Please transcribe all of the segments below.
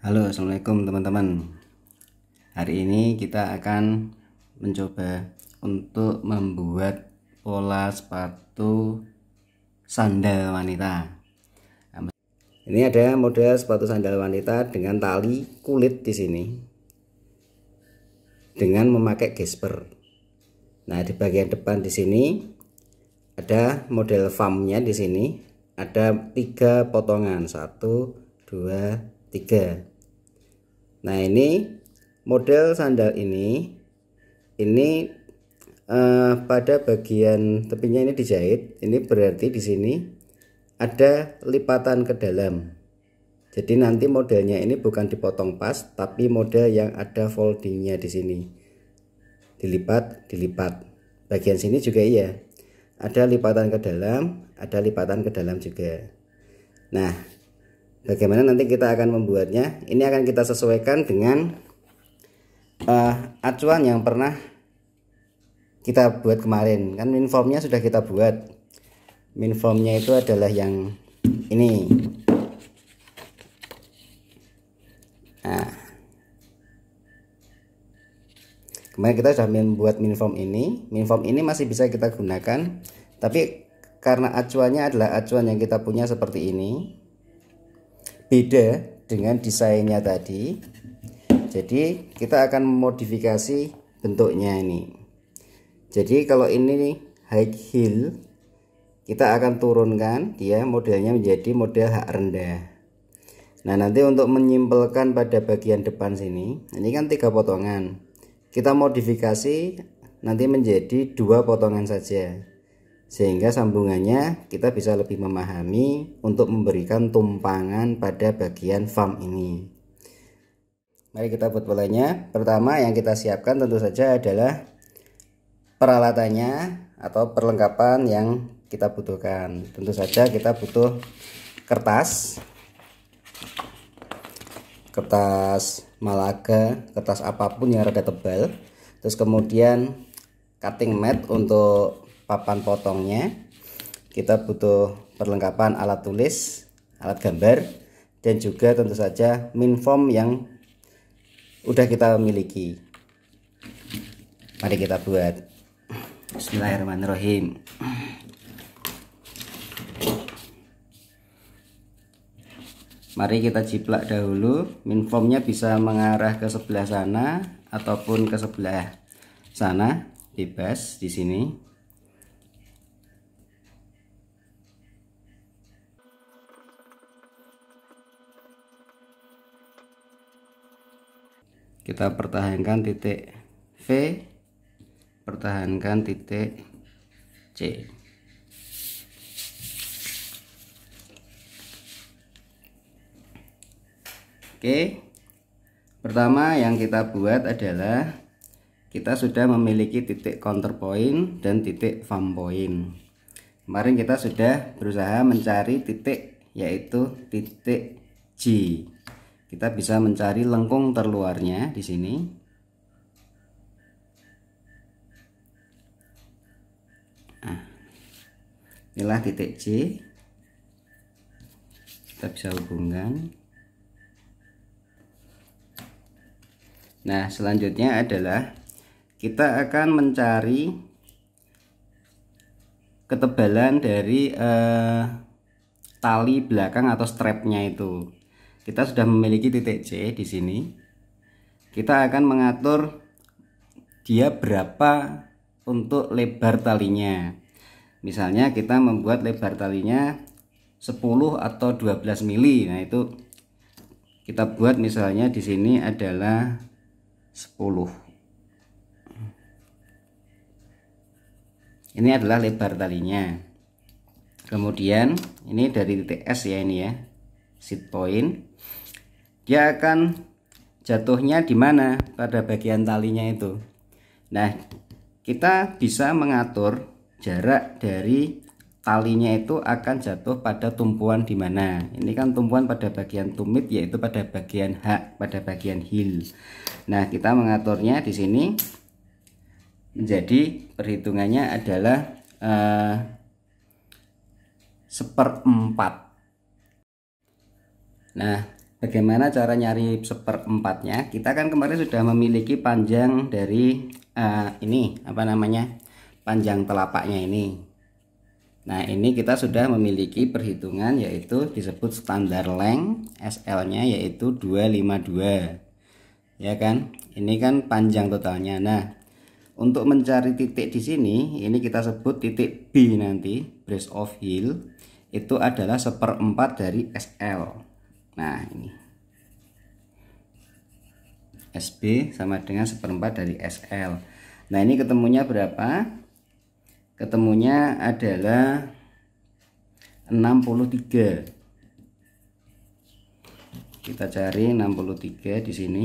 Halo, assalamualaikum teman-teman. Hari ini kita akan mencoba untuk membuat pola sepatu sandal wanita. Ini ada model sepatu sandal wanita dengan tali kulit di sini, dengan memakai gesper. Nah, di bagian depan di sini ada model farmnya di sini, ada tiga potongan, satu, dua, tiga Nah ini model sandal ini ini eh, pada bagian tepinya ini dijahit. Ini berarti di sini ada lipatan ke dalam. Jadi nanti modelnya ini bukan dipotong pas, tapi model yang ada foldingnya di sini. Dilipat, dilipat. Bagian sini juga iya. Ada lipatan ke dalam, ada lipatan ke dalam juga. Nah, bagaimana nanti kita akan membuatnya ini akan kita sesuaikan dengan uh, acuan yang pernah kita buat kemarin kan minformnya sudah kita buat minformnya itu adalah yang ini nah kemarin kita sudah membuat minform ini minform ini masih bisa kita gunakan tapi karena acuannya adalah acuan yang kita punya seperti ini beda dengan desainnya tadi jadi kita akan memodifikasi bentuknya ini jadi kalau ini high heel kita akan turunkan dia modelnya menjadi model hak rendah nah nanti untuk menyimpulkan pada bagian depan sini ini kan tiga potongan kita modifikasi nanti menjadi dua potongan saja sehingga sambungannya kita bisa lebih memahami untuk memberikan tumpangan pada bagian farm ini mari kita buat polanya pertama yang kita siapkan tentu saja adalah peralatannya atau perlengkapan yang kita butuhkan tentu saja kita butuh kertas kertas malaga kertas apapun yang rada tebal terus kemudian cutting mat untuk papan potongnya kita butuh perlengkapan alat tulis alat gambar dan juga tentu saja min form yang udah kita miliki mari kita buat Bismillahirrahmanirrahim Mari kita jiplak dahulu Min formnya bisa mengarah ke sebelah sana Ataupun ke sebelah sana Bebas di sini kita pertahankan titik V pertahankan titik C Oke pertama yang kita buat adalah kita sudah memiliki titik counter point dan titik farm point kemarin kita sudah berusaha mencari titik yaitu titik G kita bisa mencari lengkung terluarnya di sini nah, inilah titik C kita bisa hubungkan nah selanjutnya adalah kita akan mencari ketebalan dari eh, tali belakang atau strapnya itu kita sudah memiliki titik C di sini kita akan mengatur dia berapa untuk lebar talinya misalnya kita membuat lebar talinya 10 atau 12 mili nah itu kita buat misalnya di sini adalah 10 ini adalah lebar talinya kemudian ini dari titik S ya ini ya sit point dia akan jatuhnya di mana pada bagian talinya itu nah kita bisa mengatur jarak dari talinya itu akan jatuh pada tumpuan di mana. Ini kan tumpuan pada bagian tumit yaitu pada bagian hak, pada bagian heel. Nah, kita mengaturnya di sini menjadi perhitungannya adalah seperempat. Eh, seperempat. Nah, bagaimana cara nyari seperempatnya kita kan kemarin sudah memiliki panjang dari uh, ini apa namanya panjang telapaknya ini Nah ini kita sudah memiliki perhitungan yaitu disebut standar length SL nya yaitu 252 ya kan ini kan panjang totalnya nah untuk mencari titik di sini ini kita sebut titik B nanti brace of heel itu adalah seperempat dari SL nah ini SB sama dengan seperempat dari SL nah ini ketemunya berapa ketemunya adalah 63 kita cari 63 di sini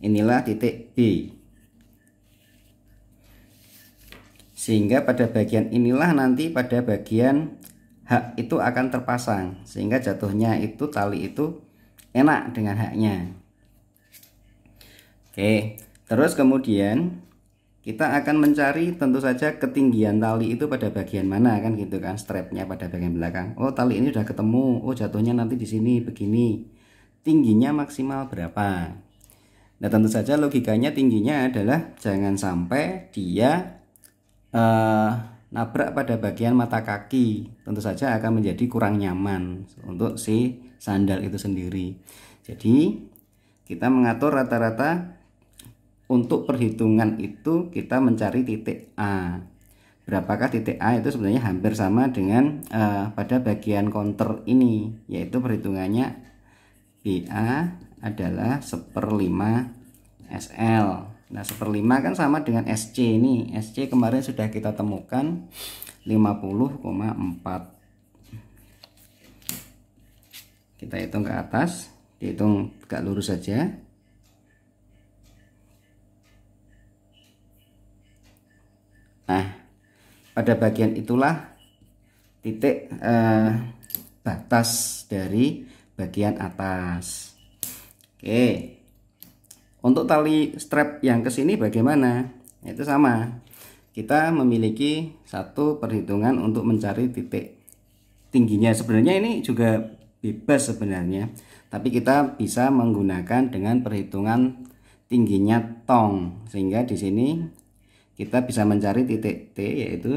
inilah titik B sehingga pada bagian inilah nanti pada bagian hak itu akan terpasang sehingga jatuhnya itu tali itu enak dengan haknya oke terus kemudian kita akan mencari tentu saja ketinggian tali itu pada bagian mana kan gitu kan strapnya pada bagian belakang oh tali ini sudah ketemu oh jatuhnya nanti di sini begini tingginya maksimal berapa nah tentu saja logikanya tingginya adalah jangan sampai dia Eh, nabrak pada bagian mata kaki tentu saja akan menjadi kurang nyaman untuk si sandal itu sendiri jadi kita mengatur rata-rata untuk perhitungan itu kita mencari titik A berapakah titik A itu sebenarnya hampir sama dengan uh, pada bagian counter ini yaitu perhitungannya BA adalah seperlima SL Nah, seperlima kan sama dengan SC ini. SC kemarin sudah kita temukan 50,4. Kita hitung ke atas, dihitung tegak lurus saja. Nah, pada bagian itulah titik eh, batas dari bagian atas. Oke. Untuk tali strap yang ke sini bagaimana? Itu sama. Kita memiliki satu perhitungan untuk mencari titik tingginya. Sebenarnya ini juga bebas sebenarnya, tapi kita bisa menggunakan dengan perhitungan tingginya tong. Sehingga di sini kita bisa mencari titik T yaitu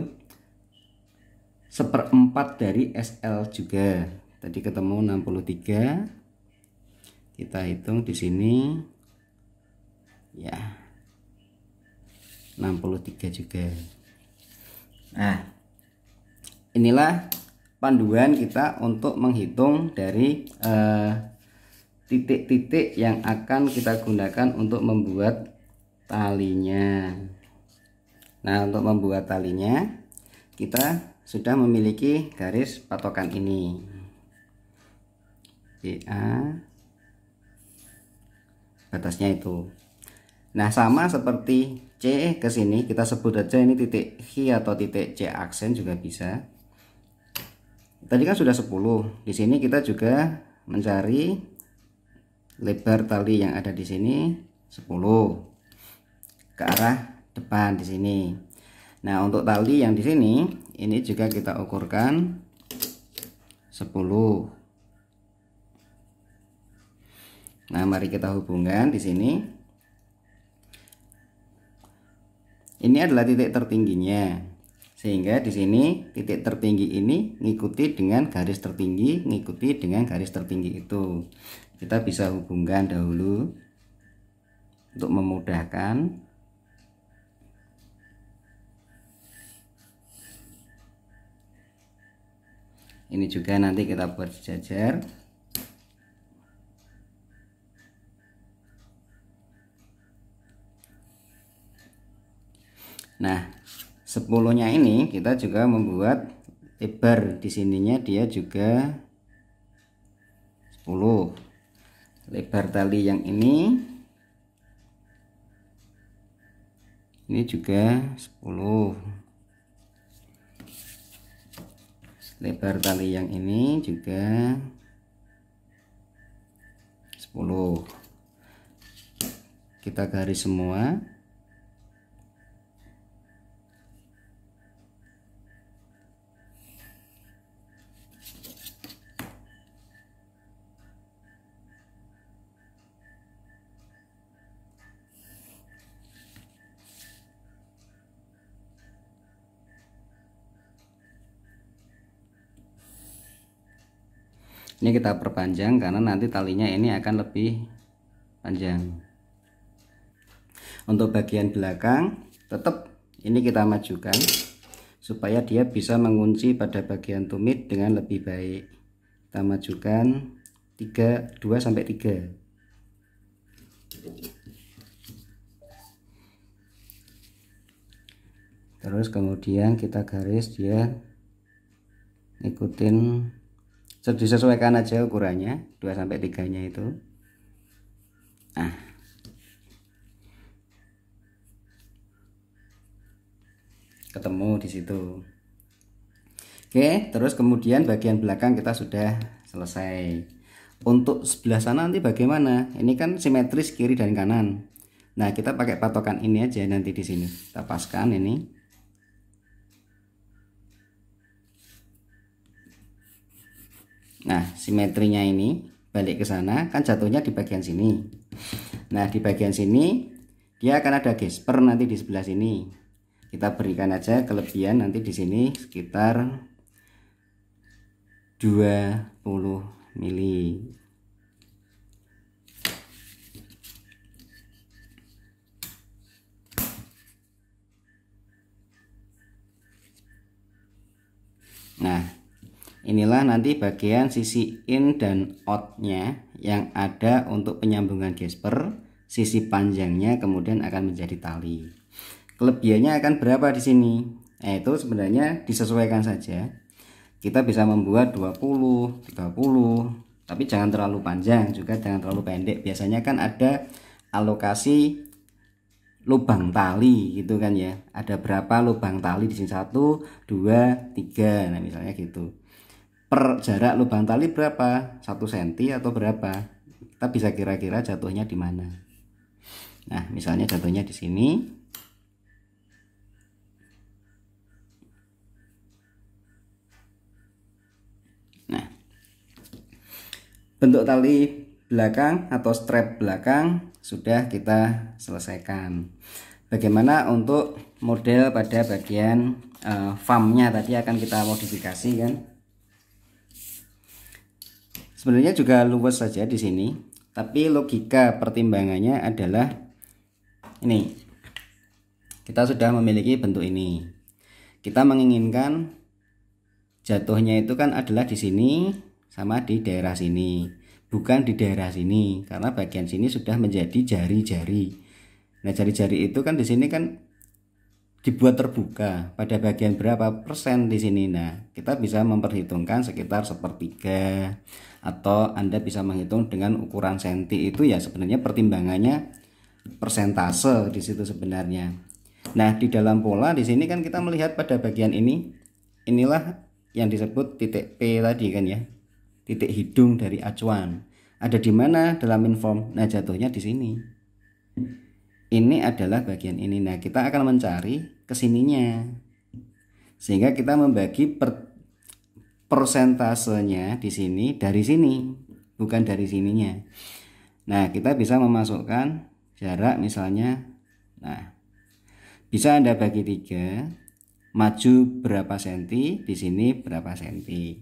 seperempat dari SL juga. Tadi ketemu 63. Kita hitung di sini ya 63 juga nah inilah panduan kita untuk menghitung dari eh, titik-titik eh, yang akan kita gunakan untuk membuat talinya nah untuk membuat talinya kita sudah memiliki garis patokan ini BA batasnya itu Nah sama seperti C ke sini kita sebut aja ini titik H atau titik C aksen juga bisa. Tadi kan sudah 10. Di sini kita juga mencari lebar tali yang ada di sini 10 ke arah depan di sini. Nah, untuk tali yang di sini ini juga kita ukurkan 10. Nah, mari kita hubungkan di sini. ini adalah titik tertingginya sehingga di sini titik tertinggi ini ngikuti dengan garis tertinggi ngikuti dengan garis tertinggi itu kita bisa hubungkan dahulu untuk memudahkan ini juga nanti kita buat sejajar Nah, sepuluhnya ini kita juga membuat lebar di sininya dia juga 10. Lebar tali yang ini ini juga 10. Lebar tali yang ini juga 10. Kita garis semua. kita perpanjang karena nanti talinya ini akan lebih panjang untuk bagian belakang tetap ini kita majukan supaya dia bisa mengunci pada bagian tumit dengan lebih baik kita majukan 3 2 sampai 3 terus kemudian kita garis dia ikutin disesuaikan aja ukurannya 2 sampai 3 nya itu nah ketemu di situ oke terus kemudian bagian belakang kita sudah selesai untuk sebelah sana nanti bagaimana ini kan simetris kiri dan kanan nah kita pakai patokan ini aja nanti di sini kita paskan ini Nah, simetrinya ini balik ke sana kan jatuhnya di bagian sini. Nah, di bagian sini dia akan ada gesper nanti di sebelah sini. Kita berikan aja kelebihan nanti di sini sekitar 20 mili. Nah, inilah nanti bagian sisi in dan outnya yang ada untuk penyambungan gesper sisi panjangnya kemudian akan menjadi tali kelebihannya akan berapa di sini eh, itu sebenarnya disesuaikan saja kita bisa membuat 20 30 tapi jangan terlalu panjang juga jangan terlalu pendek biasanya kan ada alokasi lubang tali gitu kan ya ada berapa lubang tali di sini satu dua tiga nah misalnya gitu per jarak lubang tali berapa satu senti atau berapa kita bisa kira-kira jatuhnya di mana nah misalnya jatuhnya di sini nah bentuk tali belakang atau strap belakang sudah kita selesaikan bagaimana untuk model pada bagian uh, eh, farmnya tadi akan kita modifikasi kan sebenarnya juga luwes saja di sini tapi logika pertimbangannya adalah ini kita sudah memiliki bentuk ini kita menginginkan jatuhnya itu kan adalah di sini sama di daerah sini bukan di daerah sini karena bagian sini sudah menjadi jari-jari nah jari-jari itu kan di sini kan dibuat terbuka pada bagian berapa persen di sini nah kita bisa memperhitungkan sekitar sepertiga atau Anda bisa menghitung dengan ukuran senti itu ya sebenarnya pertimbangannya persentase di situ sebenarnya. Nah, di dalam pola di sini kan kita melihat pada bagian ini inilah yang disebut titik P tadi kan ya. Titik hidung dari acuan. Ada di mana dalam inform? Nah, jatuhnya di sini. Ini adalah bagian ini. Nah, kita akan mencari kesininya. Sehingga kita membagi per persentasenya di sini dari sini bukan dari sininya nah kita bisa memasukkan jarak misalnya nah bisa anda bagi tiga maju berapa senti di sini berapa senti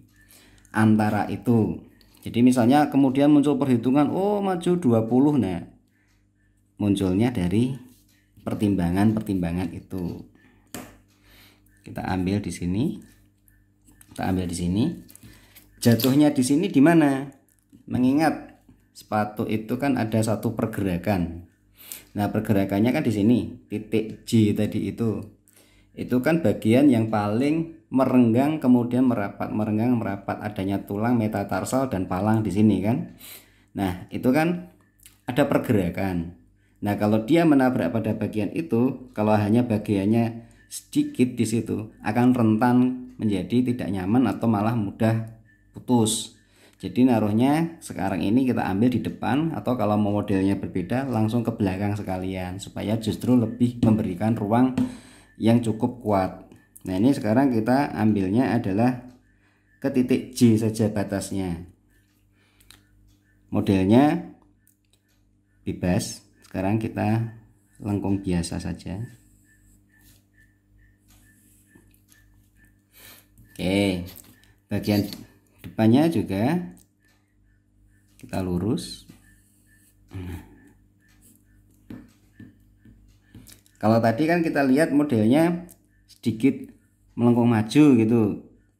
antara itu jadi misalnya kemudian muncul perhitungan oh maju 20 nah munculnya dari pertimbangan-pertimbangan itu. Kita ambil di sini kita ambil di sini jatuhnya di sini di mana mengingat sepatu itu kan ada satu pergerakan nah pergerakannya kan di sini titik J tadi itu itu kan bagian yang paling merenggang kemudian merapat merenggang merapat adanya tulang metatarsal dan palang di sini kan nah itu kan ada pergerakan nah kalau dia menabrak pada bagian itu kalau hanya bagiannya sedikit di situ akan rentan menjadi tidak nyaman atau malah mudah putus. Jadi naruhnya sekarang ini kita ambil di depan atau kalau mau modelnya berbeda langsung ke belakang sekalian supaya justru lebih memberikan ruang yang cukup kuat. Nah ini sekarang kita ambilnya adalah ke titik J saja batasnya. Modelnya bebas. Sekarang kita lengkung biasa saja. Oke, bagian depannya juga kita lurus. Kalau tadi kan kita lihat modelnya sedikit melengkung maju gitu.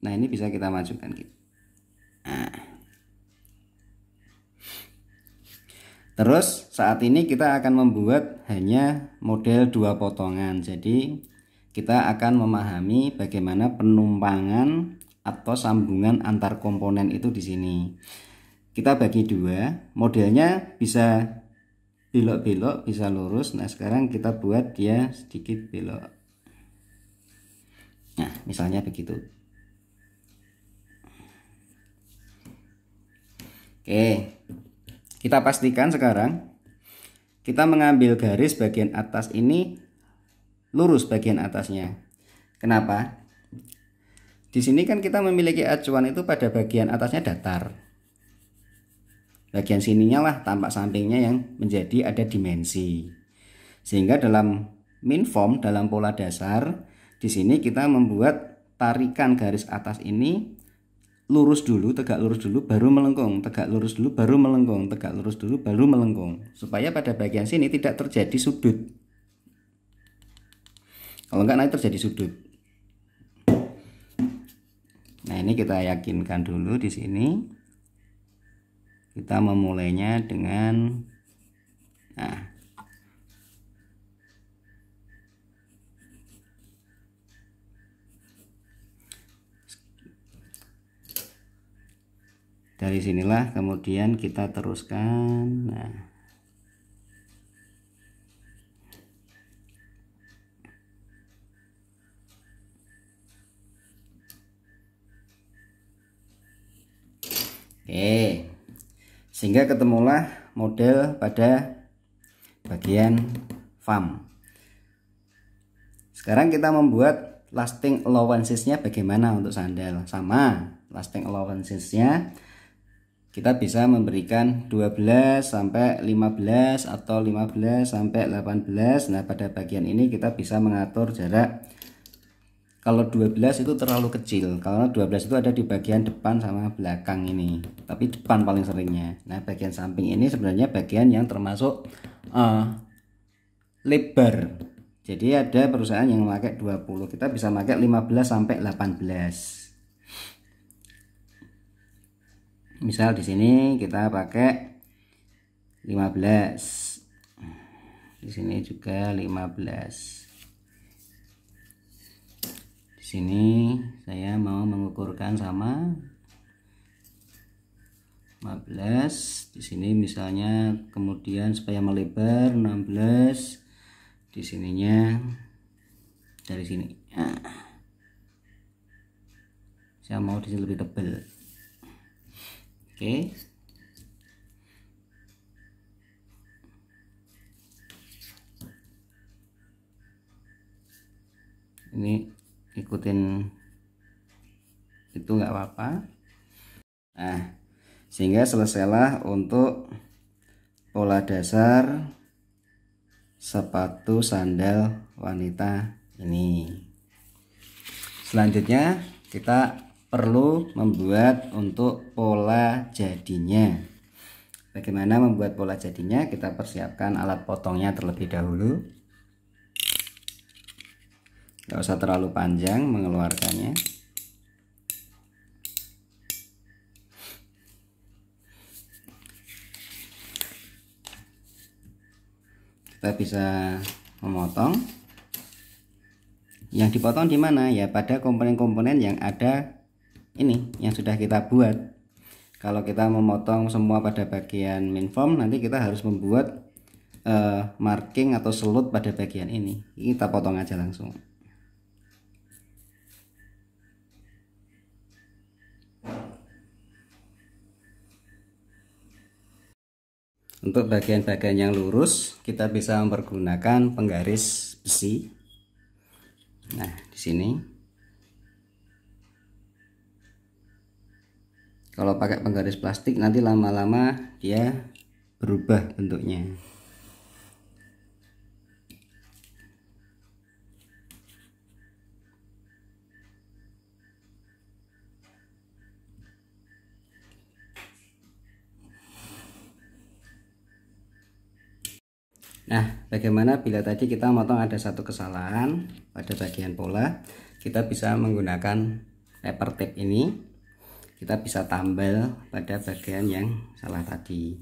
Nah ini bisa kita majukan gitu. Nah. Terus saat ini kita akan membuat hanya model dua potongan. Jadi kita akan memahami bagaimana penumpangan atau sambungan antar komponen itu di sini. Kita bagi dua, modelnya bisa belok-belok, bisa lurus. Nah, sekarang kita buat dia sedikit belok. Nah, misalnya begitu. Oke. Kita pastikan sekarang kita mengambil garis bagian atas ini lurus bagian atasnya. Kenapa? Di sini kan kita memiliki acuan itu pada bagian atasnya datar. Bagian sininya lah tampak sampingnya yang menjadi ada dimensi. Sehingga dalam min form dalam pola dasar di sini kita membuat tarikan garis atas ini lurus dulu, tegak lurus dulu, baru melengkung, tegak lurus dulu, baru melengkung, tegak lurus dulu, baru melengkung, supaya pada bagian sini tidak terjadi sudut kalau enggak nanti terjadi sudut nah ini kita yakinkan dulu di sini kita memulainya dengan nah dari sinilah kemudian kita teruskan nah Oke. Sehingga ketemulah model pada bagian farm. Sekarang kita membuat lasting allowancesnya bagaimana untuk sandal? Sama, lasting allowancesnya kita bisa memberikan 12 sampai 15 atau 15 sampai 18. Nah, pada bagian ini kita bisa mengatur jarak kalau 12 itu terlalu kecil karena 12 itu ada di bagian depan sama belakang ini tapi depan paling seringnya nah bagian samping ini sebenarnya bagian yang termasuk uh, lebar jadi ada perusahaan yang memakai 20 kita bisa pakai 15 sampai 18 misal di sini kita pakai 15 di sini juga 15 sini saya mau mengukurkan sama 15 di sini misalnya kemudian supaya melebar 16 di sininya dari sini saya mau di sini lebih tebal oke ini ikutin itu nggak apa-apa nah sehingga selesailah untuk pola dasar sepatu sandal wanita ini selanjutnya kita perlu membuat untuk pola jadinya bagaimana membuat pola jadinya kita persiapkan alat potongnya terlebih dahulu nggak usah terlalu panjang mengeluarkannya kita bisa memotong yang dipotong di mana ya pada komponen-komponen yang ada ini yang sudah kita buat kalau kita memotong semua pada bagian main form nanti kita harus membuat uh, marking atau slot pada bagian ini kita potong aja langsung Untuk bagian-bagian yang lurus kita bisa mempergunakan penggaris besi. Nah, di sini. Kalau pakai penggaris plastik nanti lama-lama dia berubah bentuknya. Nah, bagaimana bila tadi kita motong ada satu kesalahan pada bagian pola, kita bisa menggunakan paper tape ini. Kita bisa tambal pada bagian yang salah tadi.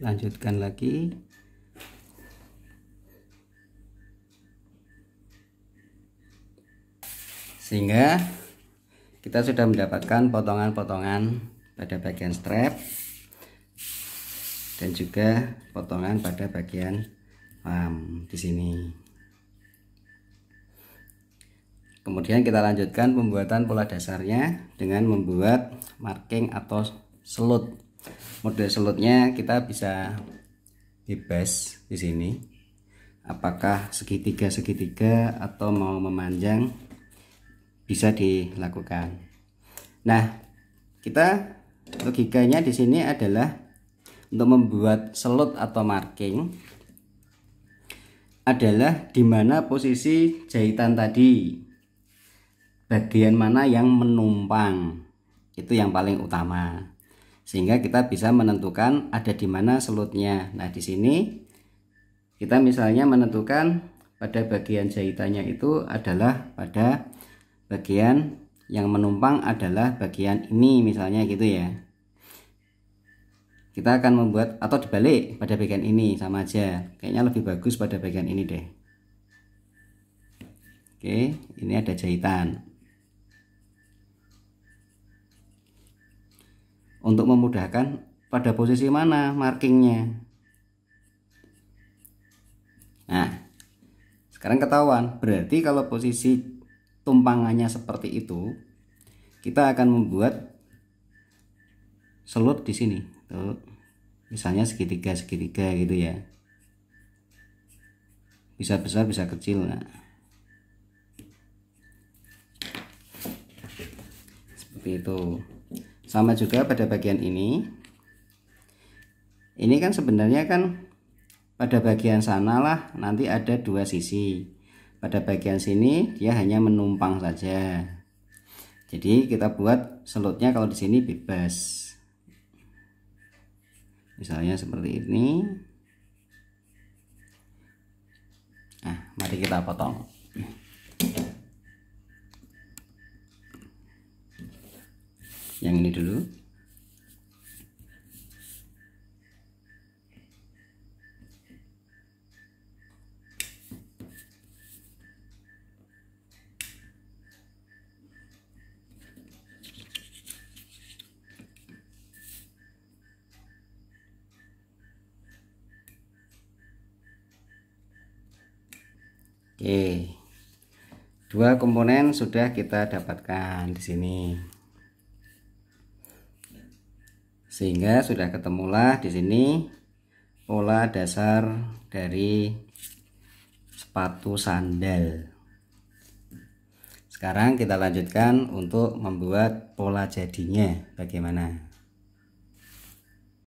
Lanjutkan lagi sehingga kita sudah mendapatkan potongan-potongan pada bagian strap dan juga potongan pada bagian um, di sini kemudian kita lanjutkan pembuatan pola dasarnya dengan membuat marking atau selut model selutnya kita bisa bebas di sini apakah segitiga segitiga atau mau memanjang bisa dilakukan. Nah, kita logikanya di sini adalah untuk membuat slot atau marking adalah di mana posisi jahitan tadi. Bagian mana yang menumpang. Itu yang paling utama. Sehingga kita bisa menentukan ada di mana slotnya. Nah, di sini kita misalnya menentukan pada bagian jahitannya itu adalah pada bagian yang menumpang adalah bagian ini misalnya gitu ya kita akan membuat atau dibalik pada bagian ini sama aja kayaknya lebih bagus pada bagian ini deh oke ini ada jahitan untuk memudahkan pada posisi mana markingnya nah sekarang ketahuan berarti kalau posisi tumpangannya seperti itu kita akan membuat selut di sini tuh misalnya segitiga segitiga gitu ya bisa besar bisa kecil nah. seperti itu sama juga pada bagian ini ini kan sebenarnya kan pada bagian sanalah nanti ada dua sisi pada bagian sini dia hanya menumpang saja jadi kita buat selutnya kalau di sini bebas misalnya seperti ini nah mari kita potong yang ini dulu Oke. Dua komponen sudah kita dapatkan di sini. Sehingga sudah ketemulah di sini pola dasar dari sepatu sandal. Sekarang kita lanjutkan untuk membuat pola jadinya bagaimana?